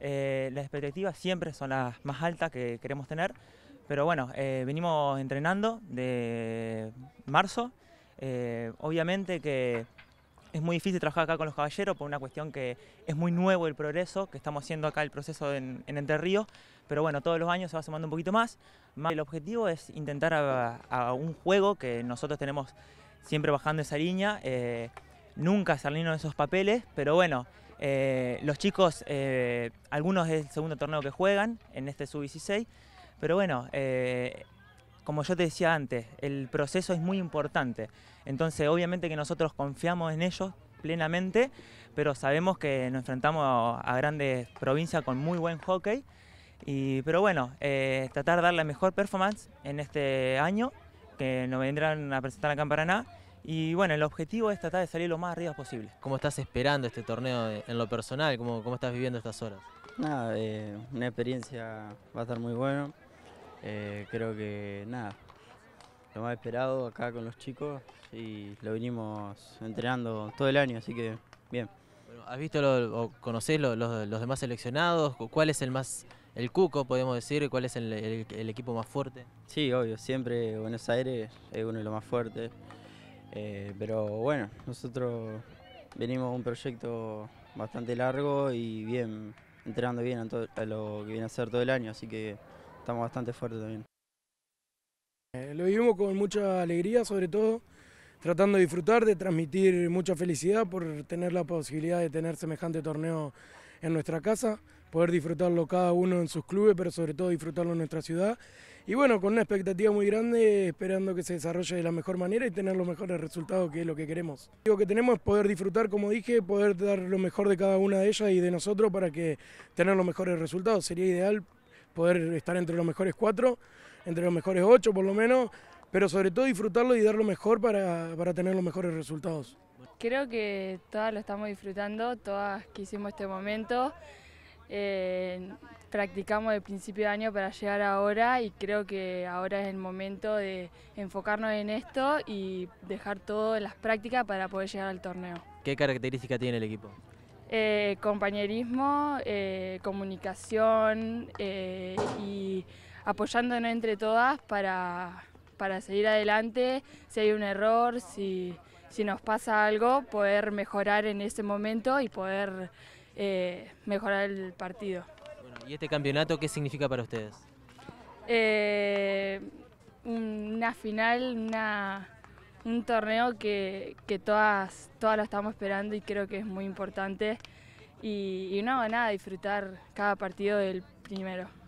Eh, las expectativas siempre son las más altas que queremos tener, pero bueno, eh, venimos entrenando de marzo. Eh, obviamente que es muy difícil trabajar acá con los caballeros por una cuestión que es muy nuevo el progreso que estamos haciendo acá, el proceso en, Entre Ríos, pero bueno, todos los años se va sumando un poquito más. El objetivo es intentar a, un juego que nosotros tenemos siempre bajando esa línea, nunca salirnos de esos papeles, pero bueno, eh, los chicos, eh, algunos es el segundo torneo que juegan en este sub-16, pero bueno, eh, como yo te decía antes, el proceso es muy importante. Entonces, obviamente que nosotros confiamos en ellos plenamente, pero sabemos que nos enfrentamos a, grandes provincias con muy buen hockey. Y, pero bueno, tratar de dar la mejor performance en este año, que nos vendrán a presentar acá en Paraná y bueno, el objetivo es tratar de salir lo más arriba posible. ¿Cómo estás esperando este torneo eh, en lo personal? ¿Cómo, ¿Cómo, estás viviendo estas horas? Nada, eh, una experiencia va a estar muy buena. Eh, creo que nada, lo más esperado acá con los chicos y lo venimos entrenando todo el año, así que bien. ¿Has visto o conocés los demás seleccionados? ¿Cuál es el más, el cuco podemos decir? ¿Cuál es el equipo más fuerte? Sí, obvio, siempre Buenos Aires es uno de los más fuertes. Eh, pero bueno, nosotros venimos a un proyecto bastante largo y bien, entrenando bien a, lo que viene a ser todo el año, así que estamos bastante fuertes también. Eh, lo vivimos con mucha alegría, sobre todo tratando de disfrutar, de transmitir mucha felicidad por tener la posibilidad de tener semejante torneo en nuestra casa poder disfrutarlo cada uno en sus clubes, pero sobre todo disfrutarlo en nuestra ciudad. Y bueno, con una expectativa muy grande, esperando que se desarrolle de la mejor manera y tener los mejores resultados, que es lo que queremos. Lo que tenemos es poder disfrutar, como dije, poder dar lo mejor de cada una de ellas y de nosotros para que tener los mejores resultados. Sería ideal poder estar entre los mejores cuatro, entre los mejores ocho por lo menos, pero sobre todo disfrutarlo y dar lo mejor para, para tener los mejores resultados. Creo que todas lo estamos disfrutando, todas hicimos este momento practicamos de principio de año para llegar ahora y creo que ahora es el momento de enfocarnos en esto y dejar todo en las prácticas para poder llegar al torneo. ¿Qué características tiene el equipo? Eh, compañerismo, eh, comunicación eh, y apoyándonos entre todas para, seguir adelante. Si hay un error, si, si nos pasa algo, poder mejorar en ese momento y poder eh, mejorar el partido. ¿Y este campeonato qué significa para ustedes? Eh, una final, un torneo que, todas, todas lo estamos esperando y creo que es muy importante. y no, nada, disfrutar cada partido del primero.